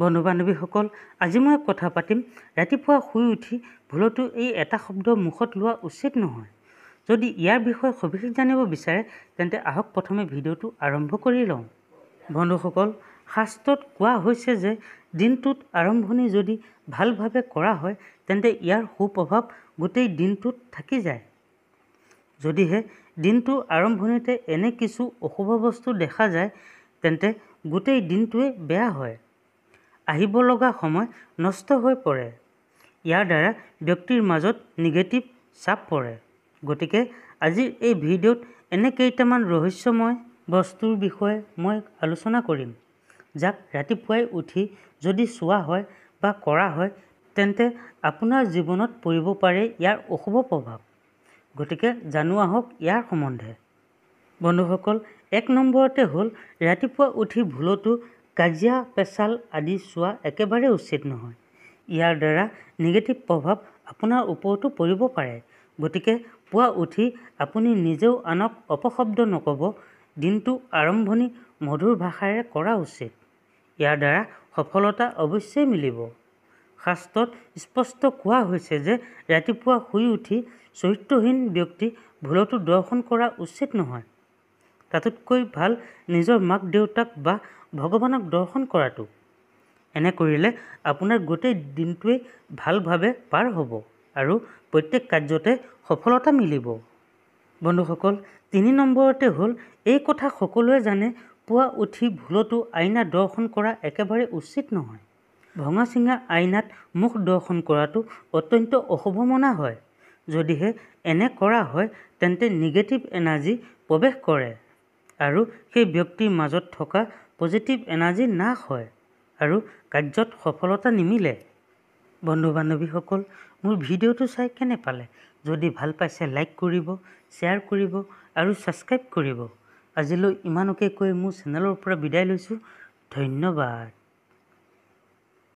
বন্ধু বান্ধৱীসকল আজি মই কথা পাতিম ৰাতিপুৱা শুই উঠি ভুলতো এই এটা শব্দ মুখত লোৱা উচিত নহয় যদি ইয়াৰ বিষয়ে সবিশেষ জানিব বিচাৰে তেন্তে আহক প্ৰথমে ভিডিঅ'টো আৰম্ভ কৰি লওঁ বন্ধুসকল শাস্ত্ৰত কোৱা হৈছে যে দিনটোত আৰম্ভণি যদি ভালভাৱে কৰা হয় তেন্তে ইয়াৰ সুপ্ৰভাৱ গোটেই দিনটোত থাকি যায় যদিহে দিনটো আৰম্ভণিতে এনে কিছু অশুভ বস্তু দেখা যায় তেন্তে গোটেই দিনটোৱে বেয়া হয় আহিব লগা সময় নষ্ট হৈ পৰে ইয়াৰ দ্বাৰা ব্যক্তিৰ মাজত নিগেটিভ চাপ পৰে গতিকে আজিৰ এই ভিডিঅ'ত এনে কেইটামান ৰহস্যময় বস্তুৰ বিষয়ে মই আলোচনা কৰিম যাক ৰাতিপুৱাই উঠি যদি চোৱা হয় বা কৰা হয় তেন্তে আপোনাৰ জীৱনত পৰিব পাৰে ইয়াৰ অশুভ প্ৰভাৱ গতিকে জানো আহক ইয়াৰ সম্বন্ধে বন্ধুসকল এক নম্বৰতে হ'ল ৰাতিপুৱা উঠি ভুলতো কাজিয়া পেচাল আদি চোৱা একেবাৰে উচিত নহয় ইয়াৰ দ্বাৰা নিগেটিভ প্ৰভাৱ আপোনাৰ ওপৰতো পৰিব পাৰে গতিকে পুৱা উঠি আপুনি নিজেও আনক অপশব্দ নক'ব দিনটো আৰম্ভণি মধুৰ ভাষাৰে কৰা উচিত ইয়াৰ দ্বাৰা সফলতা অৱশ্যেই মিলিব শাস্ত্ৰত স্পষ্ট কোৱা হৈছে যে ৰাতিপুৱা শুই উঠি চৰিত্ৰহীন ব্যক্তি ভুলতো দৰ্শন কৰা উচিত নহয় তাতোতকৈ ভাল নিজৰ মাক দেউতাক বা ভগৱানক দৰ্শন কৰাটো এনে কৰিলে আপোনাৰ গোটেই দিনটোৱেই ভালভাৱে পাৰ হ'ব আৰু প্ৰত্যেক কাৰ্যতে সফলতা মিলিব বন্ধুসকল তিনি নম্বৰতে হ'ল এই কথা সকলোৱে জানে পুৱা উঠি ভুলতো আইনা দৰ্শন কৰা একেবাৰে উচিত নহয় ভঙা চিঙা আইনাত মুখ দৰ্শন কৰাটো অত্যন্ত অশুভ মনা হয় যদিহে এনে কৰা হয় তেন্তে নিগেটিভ এনাৰ্জি প্ৰৱেশ কৰে আৰু সেই ব্যক্তিৰ মাজত থকা পজিটিভ এনাৰ্জি নাশ হয় আৰু কাৰ্যত সফলতা নিমিলে বন্ধু বান্ধৱীসকল মোৰ ভিডিঅ'টো চাই কেনে পালে যদি ভাল পাইছে লাইক কৰিব শ্বেয়াৰ কৰিব আৰু ছাবস্ক্ৰাইব কৰিব আজিলৈ ইমানকে কৈ মোৰ চেনেলৰ পৰা বিদায় লৈছোঁ ধন্যবাদ